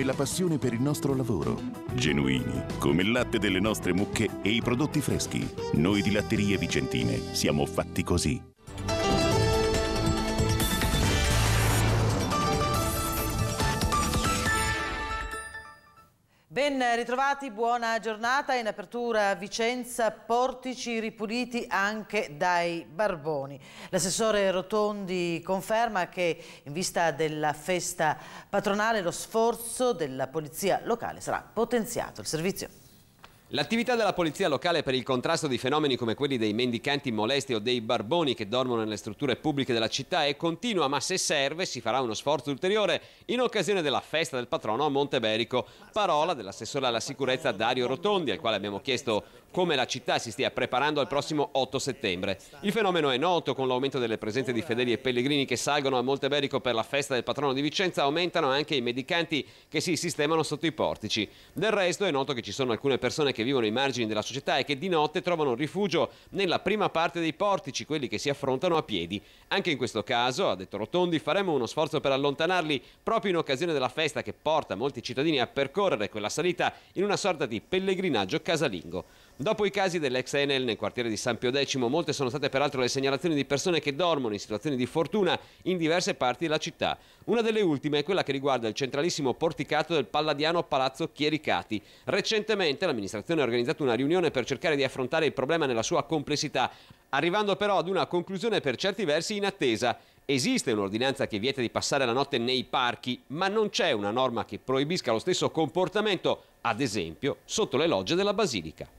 e la passione per il nostro lavoro. Genuini, come il latte delle nostre mucche e i prodotti freschi. Noi di Latterie Vicentine siamo fatti così. Ben ritrovati, buona giornata. In apertura Vicenza, portici ripuliti anche dai barboni. L'assessore Rotondi conferma che in vista della festa patronale lo sforzo della polizia locale sarà potenziato. Il servizio. L'attività della polizia locale per il contrasto di fenomeni come quelli dei mendicanti molesti o dei barboni che dormono nelle strutture pubbliche della città è continua, ma se serve si farà uno sforzo ulteriore in occasione della festa del patrono a Monteberico. Parola dell'assessore alla sicurezza Dario Rotondi, al quale abbiamo chiesto come la città si stia preparando al prossimo 8 settembre. Il fenomeno è noto, con l'aumento delle presenze di fedeli e pellegrini che salgono a Monteberico per la festa del patrono di Vicenza, aumentano anche i mendicanti che si sistemano sotto i portici. Del resto è noto che ci sono alcune persone che che vivono ai margini della società e che di notte trovano rifugio nella prima parte dei portici, quelli che si affrontano a piedi. Anche in questo caso, ha detto Rotondi, faremo uno sforzo per allontanarli proprio in occasione della festa che porta molti cittadini a percorrere quella salita in una sorta di pellegrinaggio casalingo. Dopo i casi dell'ex Enel nel quartiere di San Pio X, molte sono state peraltro le segnalazioni di persone che dormono in situazioni di fortuna in diverse parti della città. Una delle ultime è quella che riguarda il centralissimo porticato del palladiano Palazzo Chiericati. Recentemente l'amministrazione ha organizzato una riunione per cercare di affrontare il problema nella sua complessità, arrivando però ad una conclusione per certi versi inattesa. Esiste un'ordinanza che vieta di passare la notte nei parchi, ma non c'è una norma che proibisca lo stesso comportamento, ad esempio, sotto le logge della Basilica.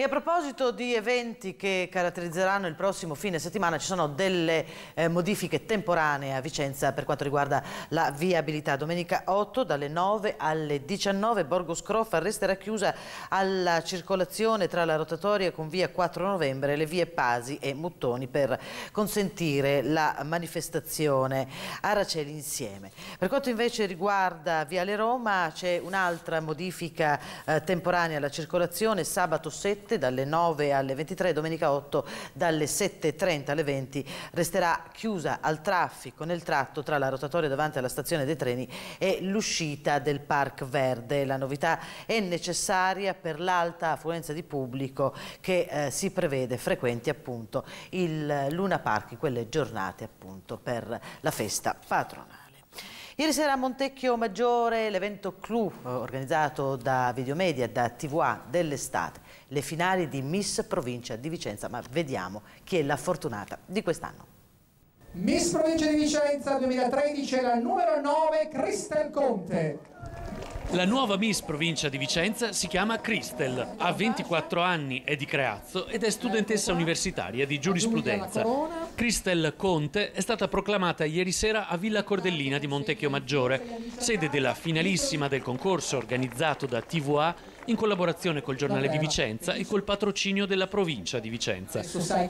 E a proposito di eventi che caratterizzeranno il prossimo fine settimana, ci sono delle eh, modifiche temporanee a Vicenza per quanto riguarda la viabilità. Domenica 8 dalle 9 alle 19 Borgo Scrofa resterà chiusa alla circolazione tra la rotatoria con via 4 novembre e le vie Pasi e Muttoni per consentire la manifestazione Araceli insieme. Per quanto invece riguarda Viale Roma c'è un'altra modifica eh, temporanea alla circolazione sabato 7 7 dalle 9 alle 23, domenica 8 dalle 7.30 alle 20 resterà chiusa al traffico nel tratto tra la rotatoria davanti alla stazione dei treni e l'uscita del Parc Verde. La novità è necessaria per l'alta affluenza di pubblico che eh, si prevede frequenti appunto il Luna Park, quelle giornate appunto per la festa patrona. Ieri sera a Montecchio Maggiore l'evento clou eh, organizzato da Videomedia, da TVA dell'estate, le finali di Miss Provincia di Vicenza, ma vediamo chi è la fortunata di quest'anno. Miss Provincia di Vicenza 2013 è la numero 9 Cristel Conte. La nuova Miss Provincia di Vicenza si chiama Cristel, ha 24 anni, è di Creazzo ed è studentessa universitaria di giurisprudenza. Cristel Conte è stata proclamata ieri sera a Villa Cordellina di Montecchio Maggiore, sede della finalissima del concorso organizzato da TVA in collaborazione col giornale di Vicenza e col patrocinio della provincia di Vicenza.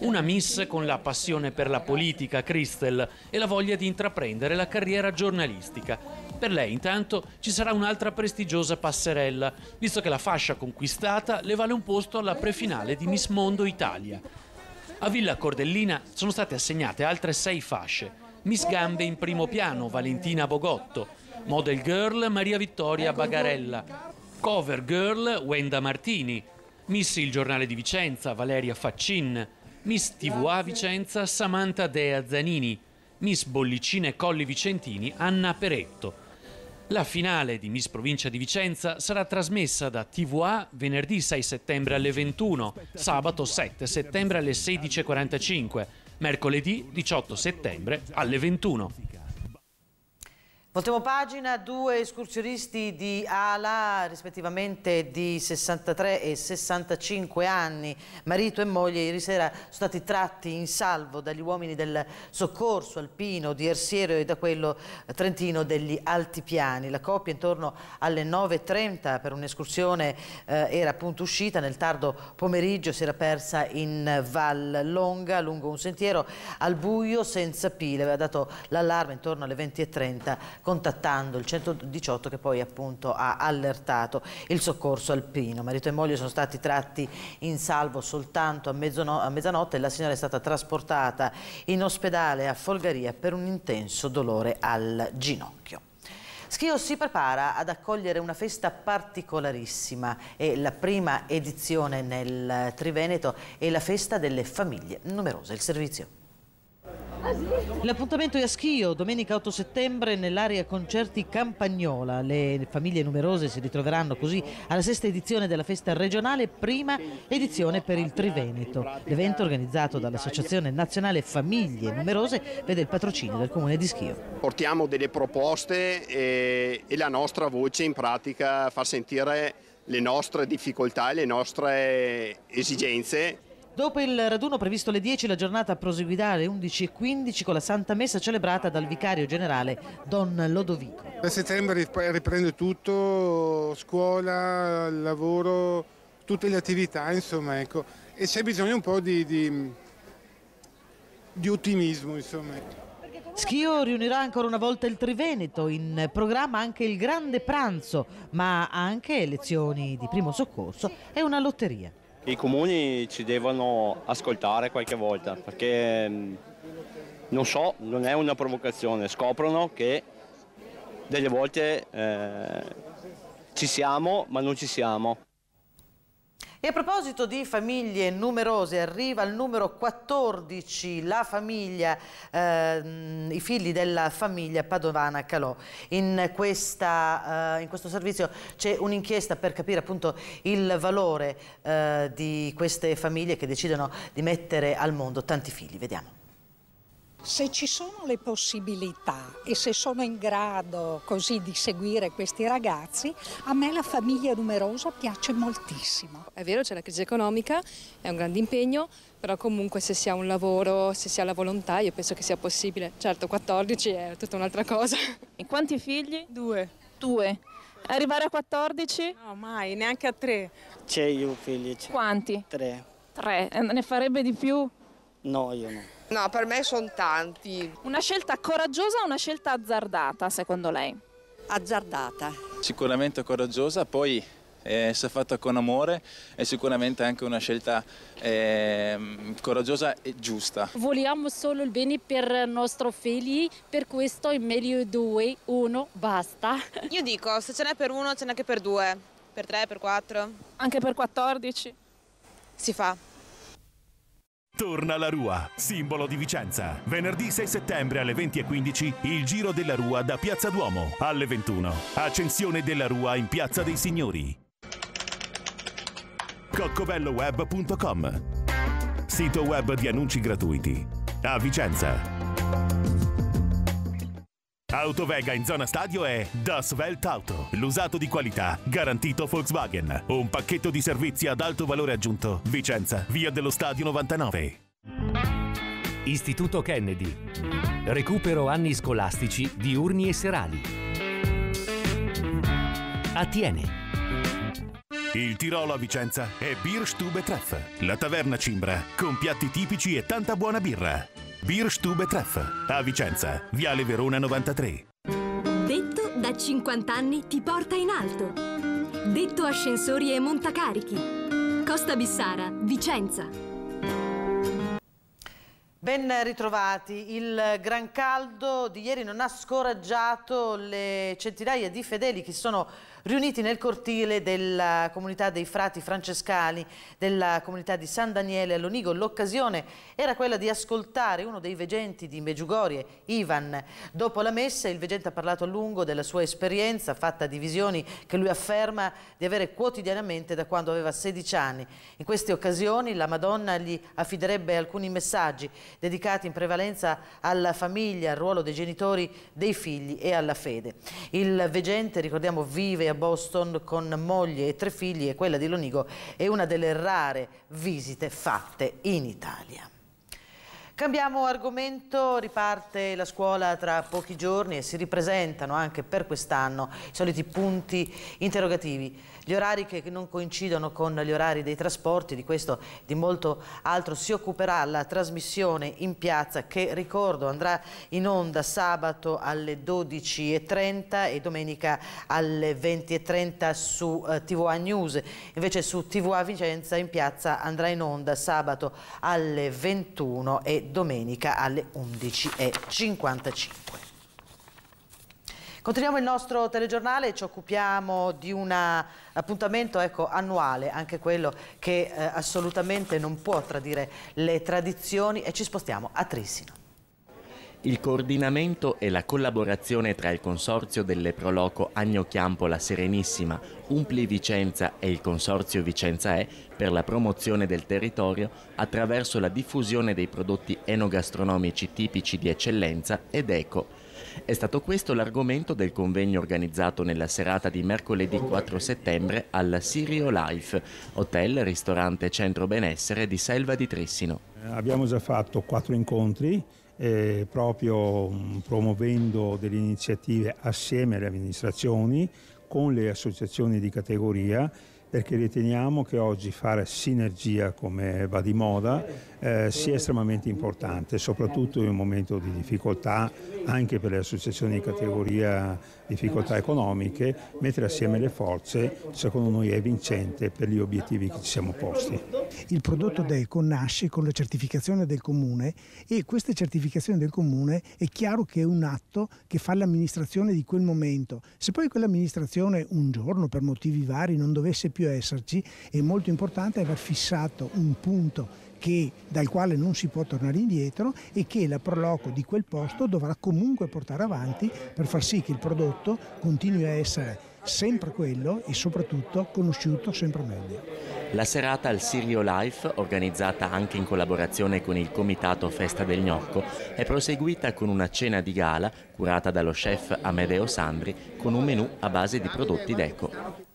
Una miss con la passione per la politica, Cristel, e la voglia di intraprendere la carriera giornalistica. Per lei intanto ci sarà un'altra prestigiosa passerella, visto che la fascia conquistata le vale un posto alla prefinale di Miss Mondo Italia. A Villa Cordellina sono state assegnate altre sei fasce. Miss Gambe in primo piano, Valentina Bogotto, Model Girl, Maria Vittoria ecco Bagarella, Cover Girl, Wenda Martini, Miss Il Giornale di Vicenza, Valeria Faccin, Miss TVA Vicenza, Samantha Dea Zanini, Miss Bollicine Colli Vicentini, Anna Peretto. La finale di Miss Provincia di Vicenza sarà trasmessa da TVA venerdì 6 settembre alle 21, sabato 7 settembre alle 16.45, mercoledì 18 settembre alle 21. Voltiamo pagina, due escursionisti di Ala, rispettivamente di 63 e 65 anni, marito e moglie, ieri sera sono stati tratti in salvo dagli uomini del soccorso alpino di Ersiero e da quello eh, trentino degli Altipiani. La coppia intorno alle 9.30 per un'escursione eh, era appunto uscita, nel tardo pomeriggio si era persa in Val Longa, lungo un sentiero al buio senza pile, aveva dato l'allarme intorno alle 20.30 contattando il 118 che poi appunto ha allertato il soccorso alpino. Marito e moglie sono stati tratti in salvo soltanto a, a mezzanotte e la signora è stata trasportata in ospedale a Folgaria per un intenso dolore al ginocchio. Schio si prepara ad accogliere una festa particolarissima, è la prima edizione nel Triveneto e la festa delle famiglie numerose. Il servizio. L'appuntamento è a Schio, domenica 8 settembre nell'area concerti Campagnola. Le famiglie numerose si ritroveranno così alla sesta edizione della festa regionale, prima edizione per il Triveneto. L'evento organizzato dall'Associazione Nazionale Famiglie Numerose vede il patrocinio del Comune di Schio. Portiamo delle proposte e, e la nostra voce in pratica fa sentire le nostre difficoltà e le nostre esigenze Dopo il raduno previsto alle 10, la giornata proseguirà alle 11.15 con la Santa Messa celebrata dal vicario generale Don Lodovico. A settembre riprende tutto, scuola, lavoro, tutte le attività, insomma, ecco. E c'è bisogno un po' di, di, di ottimismo, insomma. Ecco. Schio riunirà ancora una volta il Triveneto, in programma anche il grande pranzo, ma anche lezioni di primo soccorso e una lotteria. I comuni ci devono ascoltare qualche volta perché mm, non so, non è una provocazione, scoprono che delle volte eh, ci siamo ma non ci siamo. E a proposito di famiglie numerose, arriva al numero 14 la famiglia, eh, i figli della famiglia Padovana Calò. In, questa, eh, in questo servizio c'è un'inchiesta per capire appunto il valore eh, di queste famiglie che decidono di mettere al mondo tanti figli. Vediamo. Se ci sono le possibilità e se sono in grado così di seguire questi ragazzi, a me la famiglia numerosa piace moltissimo. È vero, c'è la crisi economica, è un grande impegno, però comunque se si ha un lavoro, se si ha la volontà, io penso che sia possibile. Certo, 14 è tutta un'altra cosa. E quanti figli? Due. Due. Arrivare a 14? No, mai, neanche a tre. C'è io figli. Quanti? Tre. Tre. Eh, ne farebbe di più? No, io no. No, per me sono tanti. Una scelta coraggiosa o una scelta azzardata, secondo lei? Azzardata. Sicuramente coraggiosa, poi eh, se fatta con amore è sicuramente anche una scelta eh, coraggiosa e giusta. Vogliamo solo il bene per i nostri figli, per questo è meglio due, uno, basta. Io dico, se ce n'è per uno ce n'è anche per due, per tre, per quattro. Anche per quattordici? Si fa. Torna la Rua, simbolo di Vicenza. Venerdì 6 settembre alle 20.15 il Giro della Rua da Piazza Duomo. Alle 21. Accensione della Rua in Piazza dei Signori. Coccobelloweb.com Sito web di annunci gratuiti. A Vicenza. Autovega in zona stadio è Das Welt Auto, l'usato di qualità, garantito Volkswagen. Un pacchetto di servizi ad alto valore aggiunto. Vicenza, via dello stadio 99. Istituto Kennedy. Recupero anni scolastici, diurni e serali. Attiene. Il Tirolo a Vicenza è Birstube Treff, la taverna cimbra, con piatti tipici e tanta buona birra. Bierstube Treff a Vicenza, Viale Verona 93. Detto da 50 anni ti porta in alto. Detto ascensori e montacarichi. Costa Bissara, Vicenza. Ben ritrovati. Il gran caldo di ieri non ha scoraggiato le centinaia di fedeli che sono riuniti nel cortile della comunità dei frati francescani della comunità di San Daniele all'Onigo. L'occasione era quella di ascoltare uno dei vegenti di Meggiugorie, Ivan. Dopo la messa il vegente ha parlato a lungo della sua esperienza fatta di visioni che lui afferma di avere quotidianamente da quando aveva 16 anni. In queste occasioni la Madonna gli affiderebbe alcuni messaggi dedicati in prevalenza alla famiglia, al ruolo dei genitori, dei figli e alla fede. Il vegente, ricordiamo, vive a Boston con moglie e tre figli e quella di Lonigo è una delle rare visite fatte in Italia. Cambiamo argomento, riparte la scuola tra pochi giorni e si ripresentano anche per quest'anno i soliti punti interrogativi gli orari che non coincidono con gli orari dei trasporti, di questo e di molto altro si occuperà la trasmissione in piazza che ricordo andrà in onda sabato alle 12.30 e domenica alle 20.30 su eh, TVA News, invece su TVA Vicenza in piazza andrà in onda sabato alle 21 e domenica alle 11.55. Continuiamo il nostro telegiornale e ci occupiamo di un appuntamento ecco, annuale, anche quello che eh, assolutamente non può tradire le tradizioni e ci spostiamo a Trissino. Il coordinamento e la collaborazione tra il Consorzio delle Proloco Agno-Chiampo La Serenissima, Umpli Vicenza e il Consorzio Vicenza E per la promozione del territorio attraverso la diffusione dei prodotti enogastronomici tipici di eccellenza ed eco è stato questo l'argomento del convegno organizzato nella serata di mercoledì 4 settembre al Sirio Life, hotel, ristorante e centro benessere di Selva di Trissino. Eh, abbiamo già fatto quattro incontri eh, proprio mm, promuovendo delle iniziative assieme alle amministrazioni con le associazioni di categoria perché riteniamo che oggi fare sinergia come va di moda eh, sia estremamente importante, soprattutto in un momento di difficoltà anche per le associazioni di categoria difficoltà economiche, mettere assieme le forze secondo noi è vincente per gli obiettivi che ci siamo posti. Il prodotto DECO nasce con la certificazione del comune e questa certificazione del comune è chiaro che è un atto che fa l'amministrazione di quel momento. Se poi quell'amministrazione un giorno per motivi vari non dovesse più più esserci e molto importante è aver fissato un punto che, dal quale non si può tornare indietro e che la Proloco di quel posto dovrà comunque portare avanti per far sì che il prodotto continui a essere sempre quello e soprattutto conosciuto sempre meglio. La serata al Sirio Life, organizzata anche in collaborazione con il Comitato Festa del Gnocco, è proseguita con una cena di gala curata dallo chef Amedeo Sandri con un menù a base di prodotti d'eco.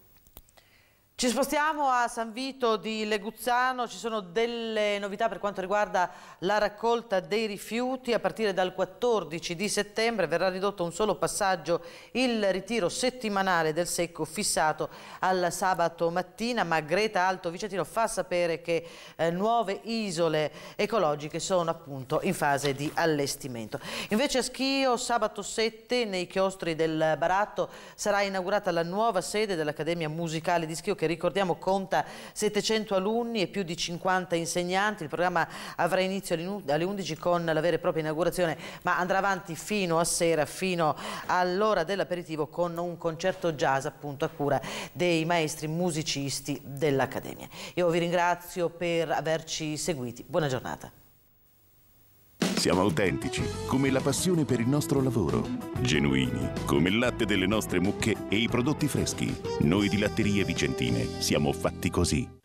Ci spostiamo a San Vito di Leguzzano, ci sono delle novità per quanto riguarda la raccolta dei rifiuti, a partire dal 14 di settembre verrà ridotto un solo passaggio il ritiro settimanale del secco fissato al sabato mattina, ma Greta Alto Vicentino fa sapere che eh, nuove isole ecologiche sono appunto in fase di allestimento. Invece a Schio sabato 7 nei chiostri del Baratto sarà inaugurata la nuova sede dell'Accademia Musicale di Schio che che ricordiamo conta 700 alunni e più di 50 insegnanti. Il programma avrà inizio alle 11 con la vera e propria inaugurazione, ma andrà avanti fino a sera, fino all'ora dell'aperitivo con un concerto jazz appunto a cura dei maestri musicisti dell'Accademia. Io vi ringrazio per averci seguiti. Buona giornata. Siamo autentici, come la passione per il nostro lavoro. Genuini, come il latte delle nostre mucche e i prodotti freschi. Noi di Latterie Vicentine siamo fatti così.